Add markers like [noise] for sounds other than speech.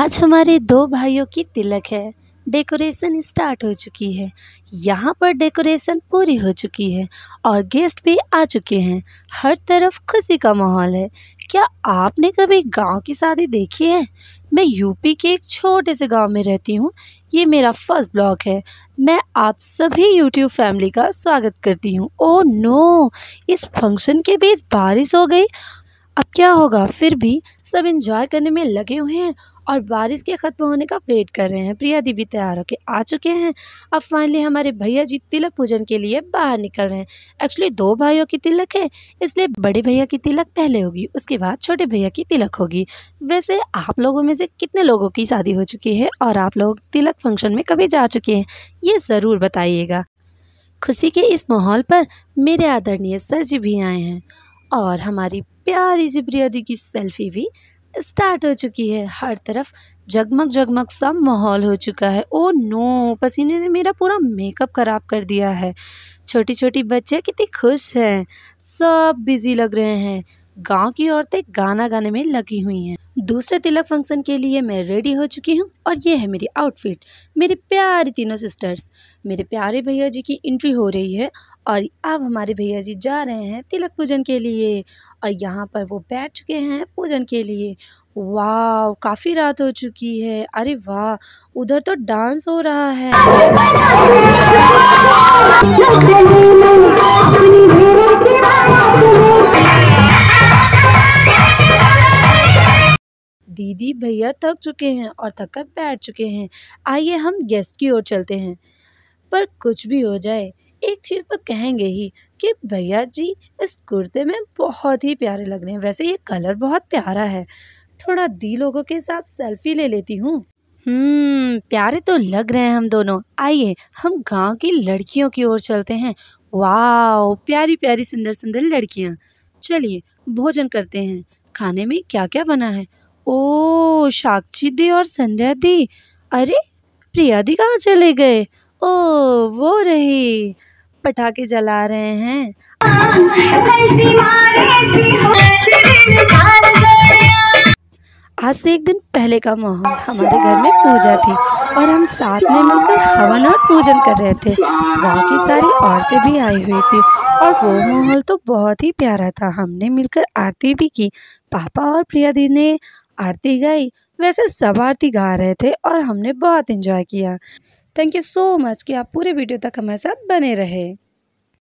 आज हमारे दो भाइयों की तिलक है डेकोरेशन स्टार्ट हो चुकी है यहाँ पर डेकोरेशन पूरी हो चुकी है और गेस्ट भी आ चुके हैं हर तरफ खुशी का माहौल है क्या आपने कभी गांव की शादी देखी है मैं यूपी के एक छोटे से गांव में रहती हूँ ये मेरा फर्स्ट ब्लॉग है मैं आप सभी यूट्यूब फैमिली का स्वागत करती हूँ ओ oh नो इस फंक्शन के बीच बारिश हो गई अब क्या होगा फिर भी सब इंजॉय करने में लगे हुए हैं और बारिश के ख़त्म होने का वेट कर रहे हैं प्रिया दी भी तैयार होकर आ चुके हैं अब फाइनली हमारे भैया जी तिलक पूजन के लिए बाहर निकल रहे हैं एक्चुअली दो भाइयों की तिलक है इसलिए बड़े भैया की तिलक पहले होगी उसके बाद छोटे भैया की तिलक होगी वैसे आप लोगों में से कितने लोगों की शादी हो चुकी है और आप लोग तिलक फंक्शन में कभी जा चुके हैं ये ज़रूर बताइएगा खुशी के इस माहौल पर मेरे आदरणीय सर जी भी आए हैं और हमारी प्यारी जी प्रिया जी की सेल्फी भी स्टार्ट हो चुकी है हर तरफ जगमग जगमग सा माहौल हो चुका है ओ नो पसीने ने मेरा पूरा मेकअप ख़राब कर दिया है छोटी छोटी बच्चे कितनी खुश हैं सब बिज़ी लग रहे हैं गांव की औरतें गाना गाने में लगी हुई हैं दूसरे तिलक फंक्शन के लिए मैं रेडी हो चुकी हूँ और ये है मेरी आउटफिट मेरे प्यारे तीनों सिस्टर्स मेरे प्यारे भैया जी की एंट्री हो रही है और अब हमारे भैया जी जा रहे हैं तिलक पूजन के लिए और यहाँ पर वो बैठ चुके हैं पूजन के लिए वाह काफ़ी रात हो चुकी है अरे वाह उधर तो डांस हो रहा है [laughs] दीदी भैया थक चुके हैं और कर बैठ चुके हैं आइए हम गेस्ट की ओर चलते हैं पर कुछ भी हो जाए एक चीज़ तो कहेंगे ही कि भैया जी इस कुर्ते में बहुत ही प्यारे लग रहे हैं वैसे ये कलर बहुत प्यारा है थोड़ा दी लोगों के साथ सेल्फी ले लेती हूँ हम्म प्यारे तो लग रहे हैं हम दोनों आइए हम गांव की लड़कियों की ओर चलते हैं वाह प्यारी प्यारी सुंदर सुंदर लड़कियाँ चलिए भोजन करते हैं खाने में क्या क्या बना है ओ साक्षी दी और संध्या दी अरे प्रिया दी कहाँ चले गए ओ वो रही पटाखे जला रहे हैं आज से एक दिन पहले का माहौल हमारे घर में पूजा थी और हम साथ में मिलकर हवन और पूजन कर रहे थे गांव की सारी औरतें भी आई हुई थी और वो माहौल तो बहुत ही प्यारा था हमने मिलकर आरती भी की पापा और प्रिया दी ने आरती गई वैसे सब आरती गा रहे थे और हमने बहुत इंजॉय किया थैंक यू सो मच कि आप पूरे वीडियो तक हमारे साथ बने रहे